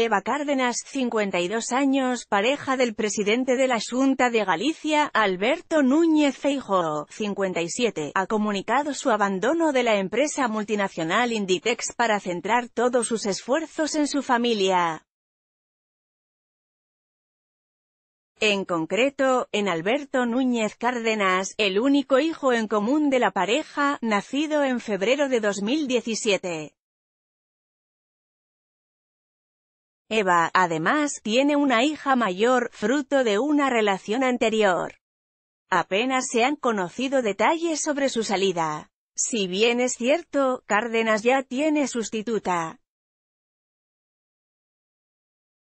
Eva Cárdenas, 52 años, pareja del presidente de la Junta de Galicia, Alberto Núñez Feijóo, 57, ha comunicado su abandono de la empresa multinacional Inditex para centrar todos sus esfuerzos en su familia. En concreto, en Alberto Núñez Cárdenas, el único hijo en común de la pareja, nacido en febrero de 2017. Eva, además, tiene una hija mayor, fruto de una relación anterior. Apenas se han conocido detalles sobre su salida. Si bien es cierto, Cárdenas ya tiene sustituta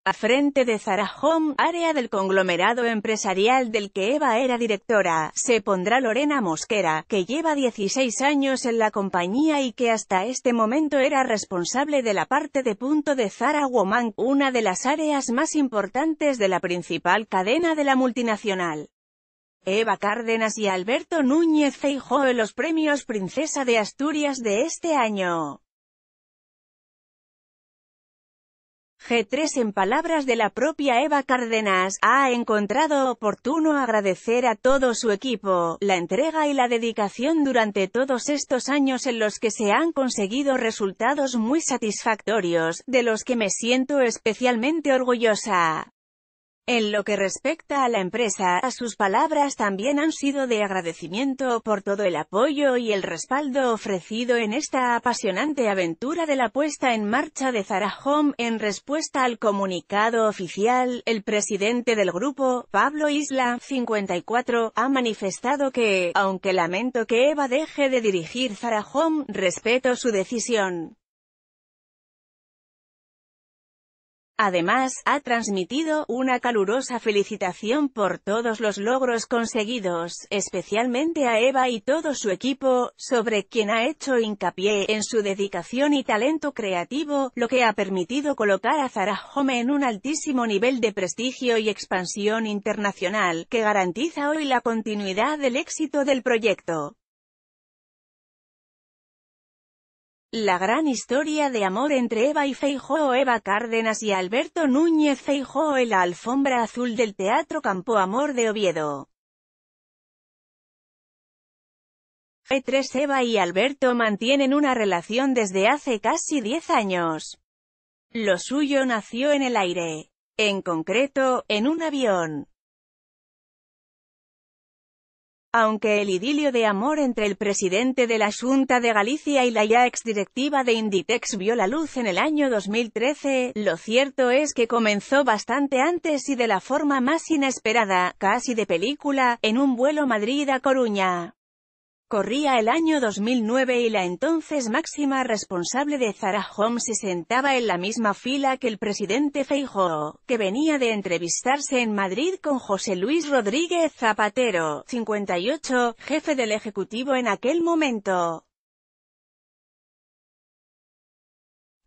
a frente de Zara Home, área del conglomerado empresarial del que Eva era directora, se pondrá Lorena Mosquera, que lleva 16 años en la compañía y que hasta este momento era responsable de la parte de punto de Zara Woman, una de las áreas más importantes de la principal cadena de la multinacional. Eva Cárdenas y Alberto Núñez Feijóo en los premios Princesa de Asturias de este año. G3 en palabras de la propia Eva Cárdenas, ha encontrado oportuno agradecer a todo su equipo, la entrega y la dedicación durante todos estos años en los que se han conseguido resultados muy satisfactorios, de los que me siento especialmente orgullosa. En lo que respecta a la empresa, a sus palabras también han sido de agradecimiento por todo el apoyo y el respaldo ofrecido en esta apasionante aventura de la puesta en marcha de Zara Home. En respuesta al comunicado oficial, el presidente del grupo, Pablo Isla, 54, ha manifestado que, aunque lamento que Eva deje de dirigir Zara Home, respeto su decisión. Además, ha transmitido una calurosa felicitación por todos los logros conseguidos, especialmente a Eva y todo su equipo, sobre quien ha hecho hincapié en su dedicación y talento creativo, lo que ha permitido colocar a Zara Home en un altísimo nivel de prestigio y expansión internacional, que garantiza hoy la continuidad del éxito del proyecto. La gran historia de amor entre Eva y Feijóo Eva Cárdenas y Alberto Núñez Feijóo en la alfombra azul del Teatro Campo Amor de Oviedo. G3 Eva y Alberto mantienen una relación desde hace casi 10 años. Lo suyo nació en el aire. En concreto, en un avión. Aunque el idilio de amor entre el presidente de la Junta de Galicia y la ya exdirectiva de Inditex vio la luz en el año 2013, lo cierto es que comenzó bastante antes y de la forma más inesperada, casi de película, en un vuelo Madrid a Coruña. Corría el año 2009 y la entonces máxima responsable de Zara Home se sentaba en la misma fila que el presidente Feijóo, que venía de entrevistarse en Madrid con José Luis Rodríguez Zapatero, 58, jefe del Ejecutivo en aquel momento.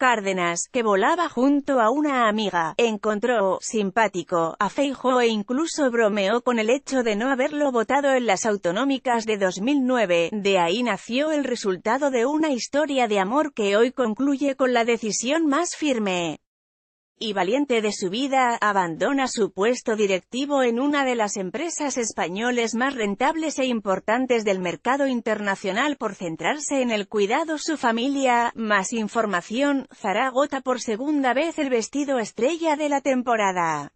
Cárdenas, que volaba junto a una amiga, encontró simpático a e incluso bromeó con el hecho de no haberlo votado en las autonómicas de 2009. De ahí nació el resultado de una historia de amor que hoy concluye con la decisión más firme y valiente de su vida, abandona su puesto directivo en una de las empresas españoles más rentables e importantes del mercado internacional por centrarse en el cuidado su familia. Más información, Zaragota por segunda vez el vestido estrella de la temporada.